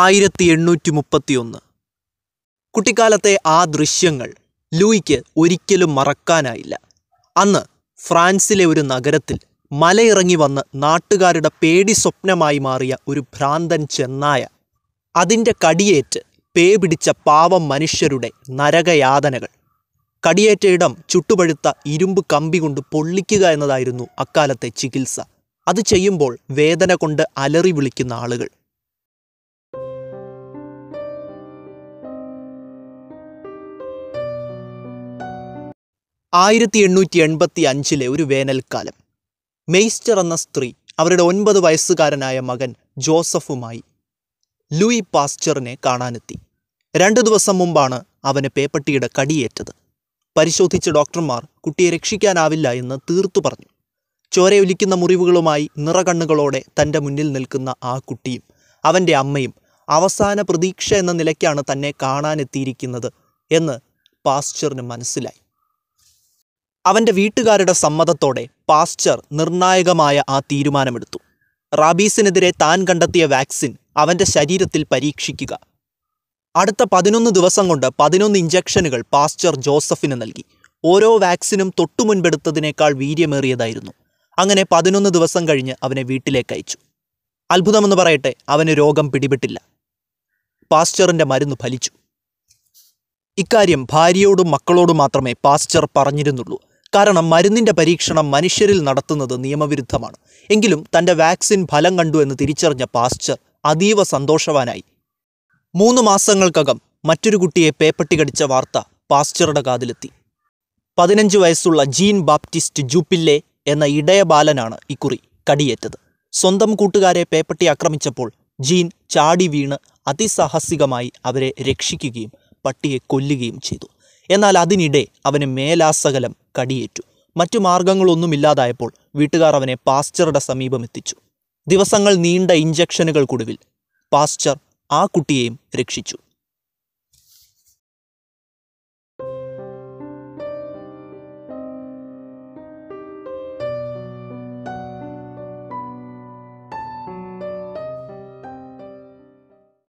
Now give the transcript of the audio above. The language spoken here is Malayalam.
ആയിരത്തി എണ്ണൂറ്റി മുപ്പത്തിയൊന്ന് കുട്ടിക്കാലത്തെ ആ ദൃശ്യങ്ങൾ ലൂയിക്ക് ഒരിക്കലും മറക്കാനായില്ല അന്ന് ഫ്രാൻസിലെ ഒരു നഗരത്തിൽ മലയിറങ്ങി വന്ന് നാട്ടുകാരുടെ പേടി സ്വപ്നമായി മാറിയ ഒരു ഭ്രാന്തൻ ചെന്നായ അതിൻ്റെ കടിയേറ്റ് പേ പിടിച്ച പാവം മനുഷ്യരുടെ നരകയാതനകൾ കടിയേറ്റ ഇടം ചുട്ടുപഴുത്ത ഇരുമ്പ് കമ്പി കൊണ്ട് പൊള്ളിക്കുക എന്നതായിരുന്നു അക്കാലത്തെ ചികിത്സ അത് ചെയ്യുമ്പോൾ വേദന കൊണ്ട് അലറി വിളിക്കുന്ന ആളുകൾ ആയിരത്തി എണ്ണൂറ്റി എൺപത്തി അഞ്ചിലെ ഒരു വേനൽക്കാലം മെയ്സ്റ്റർ എന്ന സ്ത്രീ അവരുടെ ഒൻപത് വയസ്സുകാരനായ മകൻ ജോസഫുമായി ലൂയി പാസ്റ്ററിനെ കാണാനെത്തി രണ്ട് ദിവസം മുമ്പാണ് അവന് പേപ്പട്ടിയുടെ കടിയേറ്റത് പരിശോധിച്ച ഡോക്ടർമാർ കുട്ടിയെ രക്ഷിക്കാനാവില്ല എന്ന് തീർത്തു പറഞ്ഞു ചോരയൊലിക്കുന്ന മുറിവുകളുമായി നിറകണ്ണുകളോടെ തൻ്റെ മുന്നിൽ നിൽക്കുന്ന ആ കുട്ടിയും അവൻ്റെ അമ്മയും അവസാന പ്രതീക്ഷ എന്ന നിലയ്ക്കാണ് തന്നെ കാണാനെത്തിയിരിക്കുന്നത് എന്ന് പാസ്റ്ററിന് മനസ്സിലായി അവൻ്റെ വീട്ടുകാരുടെ സമ്മതത്തോടെ പാസ്ചർ നിർണായകമായ ആ തീരുമാനമെടുത്തു റാബീസിനെതിരെ താൻ കണ്ടെത്തിയ വാക്സിൻ അവൻ്റെ ശരീരത്തിൽ പരീക്ഷിക്കുക അടുത്ത പതിനൊന്ന് ദിവസം കൊണ്ട് പതിനൊന്ന് ഇഞ്ചക്ഷനുകൾ പാസ്റ്റർ ജോസഫിന് നൽകി ഓരോ വാക്സിനും തൊട്ടു മുൻപെടുത്തതിനേക്കാൾ വീര്യമേറിയതായിരുന്നു അങ്ങനെ പതിനൊന്ന് ദിവസം കഴിഞ്ഞ് അവനെ വീട്ടിലേക്ക് അയച്ചു അത്ഭുതമെന്ന് പറയട്ടെ അവന് രോഗം പിടിപെട്ടില്ല പാസ്റ്ററിൻ്റെ മരുന്ന് ഫലിച്ചു ഇക്കാര്യം ഭാര്യയോടും മക്കളോടും മാത്രമേ പാസ്റ്റർ പറഞ്ഞിരുന്നുള്ളൂ കാരണം മരുന്നിൻ്റെ പരീക്ഷണം മനുഷ്യരിൽ നടത്തുന്നത് നിയമവിരുദ്ധമാണ് എങ്കിലും തൻ്റെ വാക്സിൻ ഫലം കണ്ടു എന്ന് തിരിച്ചറിഞ്ഞ പാസ്ചർ അതീവ സന്തോഷവാനായി മൂന്ന് മാസങ്ങൾക്കകം മറ്റൊരു കുട്ടിയെ പേപ്പട്ടി കടിച്ച വാർത്ത പാസ്ചറുടെ കാതിലെത്തി പതിനഞ്ച് വയസ്സുള്ള ജീൻ ബാപ്റ്റിസ്റ്റ് ജൂപ്പില്ലേ എന്ന ഇടയ ബാലനാണ് ഇക്കുറി കടിയേറ്റത് സ്വന്തം കൂട്ടുകാരെ പേപ്പട്ടി ആക്രമിച്ചപ്പോൾ ജീൻ ചാടി വീണ് അതിസാഹസികമായി അവരെ രക്ഷിക്കുകയും പട്ടിയെ കൊല്ലുകയും ചെയ്തു എന്നാൽ അതിനിടെ അവന് മേലാസകലം കടിയേറ്റു മറ്റു മാർഗങ്ങളൊന്നുമില്ലാതായപ്പോൾ വീട്ടുകാർ അവനെ പാസ്ചറുടെ സമീപമെത്തിച്ചു ദിവസങ്ങൾ നീണ്ട ഇഞ്ചക്ഷനുകൾക്കൊടുവിൽ പാസ്ചർ ആ കുട്ടിയെയും രക്ഷിച്ചു